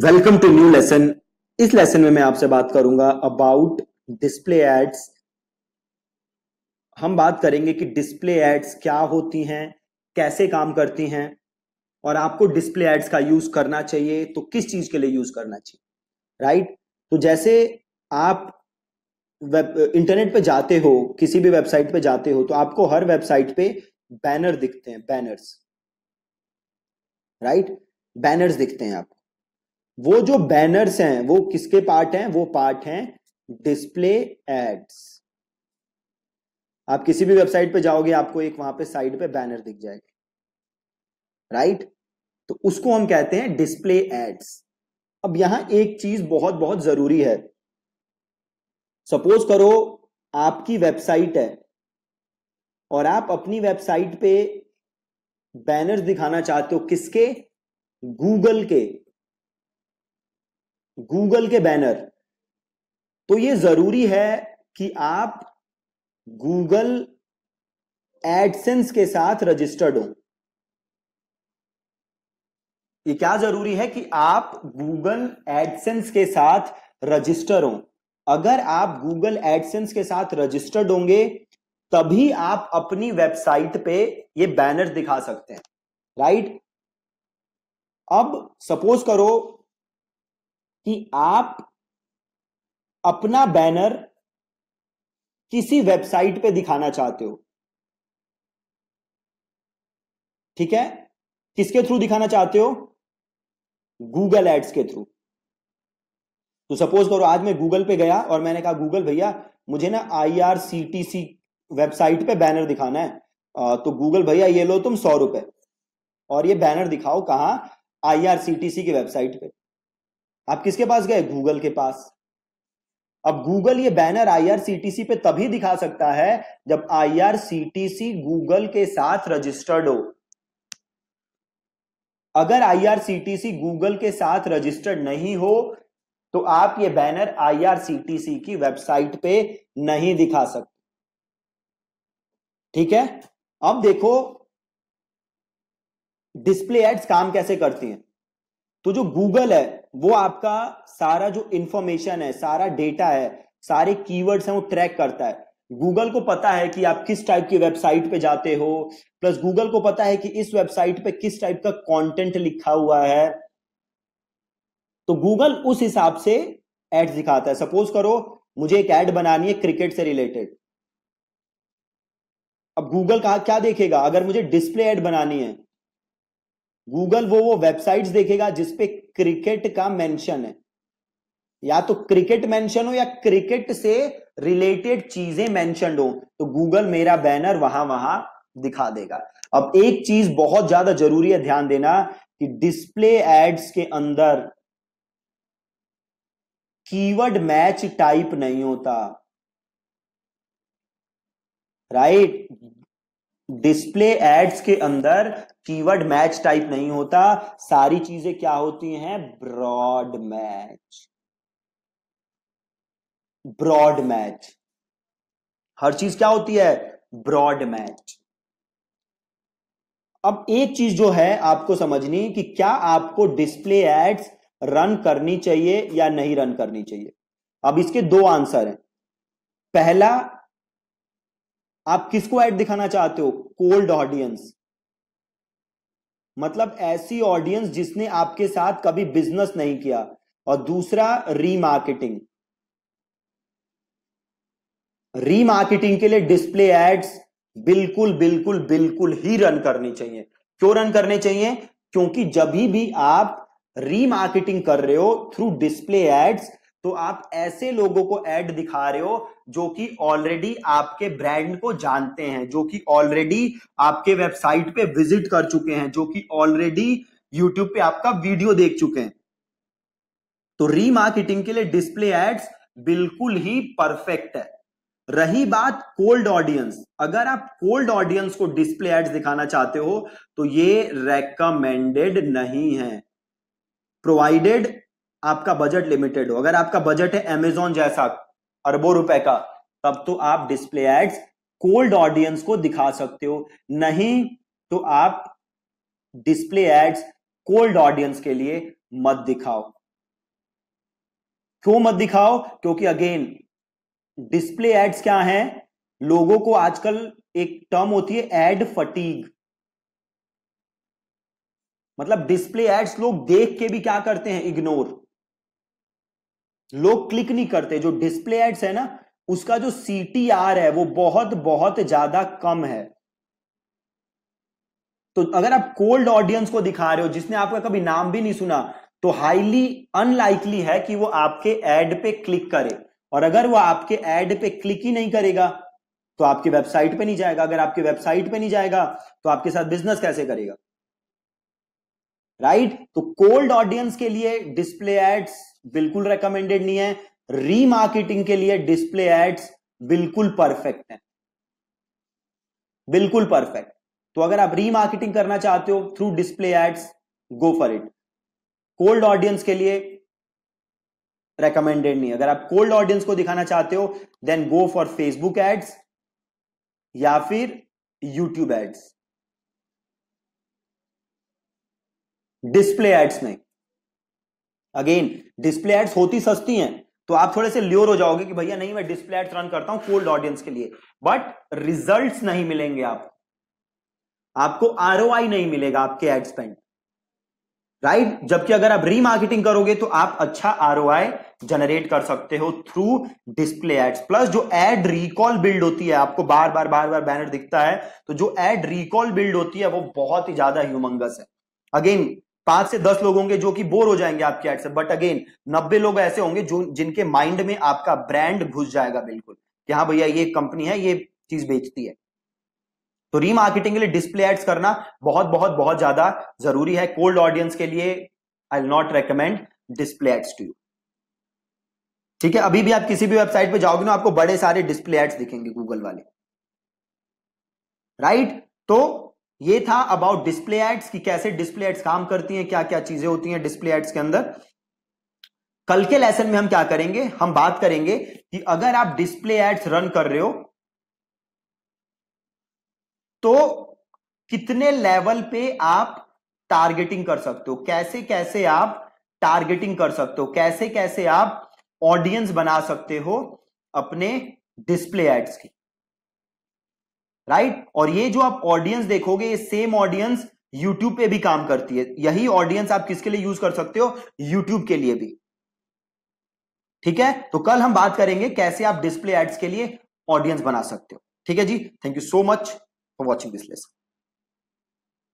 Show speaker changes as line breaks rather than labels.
Welcome to new lesson इस lesson में मैं आपसे बात करूंगा अबाउट डिस्प्ले एड्स हम बात करेंगे कि डिस्प्ले एड्स क्या होती हैं कैसे काम करती हैं और आपको डिस्प्ले एड्स का यूज करना चाहिए तो किस चीज के लिए यूज करना चाहिए राइट तो जैसे आप वेब इंटरनेट पे जाते हो किसी भी वेबसाइट पे जाते हो तो आपको हर वेबसाइट पे बैनर दिखते हैं बैनर्स राइट बैनर्स दिखते हैं आपको वो जो बैनर्स हैं वो किसके पार्ट हैं वो पार्ट हैं डिस्प्ले एड्स आप किसी भी वेबसाइट पे जाओगे आपको एक वहां पे साइड पे बैनर दिख जाएगा राइट तो उसको हम कहते हैं डिस्प्ले एड्स अब यहां एक चीज बहुत बहुत जरूरी है सपोज करो आपकी वेबसाइट है और आप अपनी वेबसाइट पे बैनर्स दिखाना चाहते हो किसके गूगल के गूगल के बैनर तो ये जरूरी है कि आप गूगल एडसेंस के साथ रजिस्टर्ड हो ये क्या जरूरी है कि आप गूगल एडसेंस के साथ रजिस्टर हो अगर आप गूगल एडसेंस के साथ रजिस्टर्ड होंगे तभी आप अपनी वेबसाइट पे ये बैनर दिखा सकते हैं राइट अब सपोज करो कि आप अपना बैनर किसी वेबसाइट पे दिखाना चाहते हो ठीक है किसके थ्रू दिखाना चाहते हो गूगल एड्स के थ्रू तो सपोज करो आज मैं गूगल पे गया और मैंने कहा गूगल भैया मुझे ना आईआरसीटीसी वेबसाइट पे बैनर दिखाना है तो गूगल भैया ये लो तुम सौ रुपए और ये बैनर दिखाओ कहा आईआरसीटीसी की वेबसाइट पे आप किसके पास गए गूगल के पास अब गूगल ये बैनर आईआरसीटीसी पे तभी दिखा सकता है जब आईआरसीटीसी गूगल के साथ रजिस्टर्ड हो अगर आईआरसीटीसी गूगल के साथ रजिस्टर्ड नहीं हो तो आप ये बैनर आईआरसीटीसी की वेबसाइट पे नहीं दिखा सकते ठीक है अब देखो डिस्प्ले एड्स काम कैसे करती हैं तो जो गूगल है वो आपका सारा जो इंफॉर्मेशन है सारा डेटा है सारे कीवर्ड्स हैं वो ट्रैक करता है गूगल को पता है कि आप किस टाइप की वेबसाइट पे जाते हो प्लस गूगल को पता है कि इस वेबसाइट पे किस टाइप का कंटेंट लिखा हुआ है तो गूगल उस हिसाब से एड दिखाता है सपोज करो मुझे एक एड बनानी है क्रिकेट से रिलेटेड अब गूगल कहा क्या देखेगा अगर मुझे डिस्प्ले एड बनानी है गूगल वो वो वेबसाइट्स देखेगा जिसपे क्रिकेट का मेंशन है या तो क्रिकेट मेंशन हो या क्रिकेट से रिलेटेड चीजें मेंशन हो तो गूगल मेरा बैनर वहां वहां दिखा देगा अब एक चीज बहुत ज्यादा जरूरी है ध्यान देना कि डिस्प्ले एड्स के अंदर कीवर्ड मैच टाइप नहीं होता राइट डिस्प्ले एड्स के अंदर कीवर्ड मैच टाइप नहीं होता सारी चीजें क्या होती हैं ब्रॉड मैच ब्रॉड मैच हर चीज क्या होती है ब्रॉड मैच अब एक चीज जो है आपको समझनी कि क्या आपको डिस्प्ले एड्स रन करनी चाहिए या नहीं रन करनी चाहिए अब इसके दो आंसर हैं पहला आप किसको ऐड दिखाना चाहते हो कोल्ड ऑडियंस मतलब ऐसी ऑडियंस जिसने आपके साथ कभी बिजनेस नहीं किया और दूसरा रीमार्केटिंग रीमार्केटिंग के लिए डिस्प्ले एड्स बिल्कुल बिल्कुल बिल्कुल ही रन करनी चाहिए क्यों रन करने चाहिए क्योंकि जब भी आप रीमार्केटिंग कर रहे हो थ्रू डिस्प्ले एड्स तो आप ऐसे लोगों को एड दिखा रहे हो जो कि ऑलरेडी आपके ब्रांड को जानते हैं जो कि ऑलरेडी आपके वेबसाइट पे विजिट कर चुके हैं जो कि ऑलरेडी यूट्यूब पे आपका वीडियो देख चुके हैं तो रीमार्केटिंग के लिए डिस्प्ले एड्स बिल्कुल ही परफेक्ट है रही बात कोल्ड ऑडियंस अगर आप कोल्ड ऑडियंस को डिस्प्ले एड्स दिखाना चाहते हो तो ये रेकमेंडेड नहीं है प्रोवाइडेड आपका बजट लिमिटेड हो अगर आपका बजट है एमेजॉन जैसा अरबों रुपए का तब तो आप डिस्प्ले एड्स कोल्ड ऑडियंस को दिखा सकते हो नहीं तो आप डिस्प्ले एड्स कोल्ड ऑडियंस के लिए मत दिखाओ क्यों मत दिखाओ क्योंकि अगेन डिस्प्ले एड्स क्या है लोगों को आजकल एक टर्म होती है एड फटीग मतलब डिस्प्ले एड्स लोग देख के भी क्या करते हैं इग्नोर लोग क्लिक नहीं करते जो डिस्प्ले एड्स है ना उसका जो सी है वो बहुत बहुत ज्यादा कम है तो अगर आप कोल्ड ऑडियंस को दिखा रहे हो जिसने आपका कभी नाम भी नहीं सुना तो हाईली अनलाइकली है कि वो आपके एड पे क्लिक करे और अगर वो आपके एड पे क्लिक ही नहीं करेगा तो आपकी वेबसाइट पे नहीं जाएगा अगर आपके वेबसाइट पे नहीं जाएगा तो आपके साथ बिजनेस कैसे करेगा राइट right? तो कोल्ड ऑडियंस के लिए डिस्प्ले एड्स बिल्कुल रिकमेंडेड नहीं है रीमार्केटिंग के लिए डिस्प्ले एड्स बिल्कुल परफेक्ट है बिल्कुल परफेक्ट तो अगर आप रीमार्केटिंग करना चाहते हो through display ads go for it cold audience के लिए रेकमेंडेड नहीं अगर आप कोल्ड ऑडियंस को दिखाना चाहते हो then go for Facebook ads या फिर यूट्यूब एड्स डिस्प्ले एड्स नहीं अगेन डिस्प्ले एड्स होती सस्ती हैं तो आप थोड़े से ल्योर हो जाओगे कि भैया नहीं मैं डिस्प्ले एड्स रन करता हूं कोल्ड ऑडियंस के लिए बट रिजल्ट्स नहीं मिलेंगे आप आपको आर नहीं मिलेगा आपके एड स्पेंड राइट जबकि अगर आप रीमार्केटिंग करोगे तो आप अच्छा आर जनरेट कर सकते हो थ्रू डिस्प्ले एड्स प्लस जो एड रिकॉल बिल्ड होती है आपको बार बार बार बार बैनर दिखता है तो जो एड रिकॉल बिल्ड होती है वो बहुत ही ज्यादा ह्यूमंगस है अगेन पांच से दस लोग होंगे जो कि बोर हो जाएंगे आपके ऐड से बट अगेन नब्बे लोग ऐसे होंगे जो जिनके माइंड में आपका ब्रांड घुस जाएगा बिल्कुल कि हाँ भैया ये कंपनी है ये चीज बेचती है तो रीमार्केटिंग के लिए डिस्प्ले एड्स करना बहुत बहुत बहुत ज्यादा जरूरी है कोल्ड ऑडियंस के लिए I not recommend display ads to you
ठीक है अभी भी आप किसी
भी वेबसाइट पे जाओगे ना आपको बड़े सारे डिस्प्ले एड्स दिखेंगे गूगल वाले राइट right? तो ये था अबाउट डिस्प्ले एड्स कि कैसे डिस्प्ले एड्स काम करती हैं क्या क्या चीजें होती हैं डिस्प्ले एड्स के अंदर कल के लेसन में हम क्या करेंगे हम बात करेंगे कि अगर आप डिस्प्ले एड्स रन कर रहे हो तो कितने लेवल पे आप टारगेटिंग कर सकते हो कैसे कैसे आप टारगेटिंग कर सकते हो कैसे कैसे आप ऑडियंस बना सकते हो अपने डिस्प्ले एड्स की राइट और ये जो आप ऑडियंस देखोगे ये सेम ऑडियंस यूट्यूब पे भी काम करती है यही ऑडियंस आप किसके लिए यूज कर सकते हो यूट्यूब के लिए भी ठीक है तो कल हम बात करेंगे कैसे आप डिस्प्ले एड्स के लिए ऑडियंस बना सकते हो ठीक है जी thank you so much for watching this lesson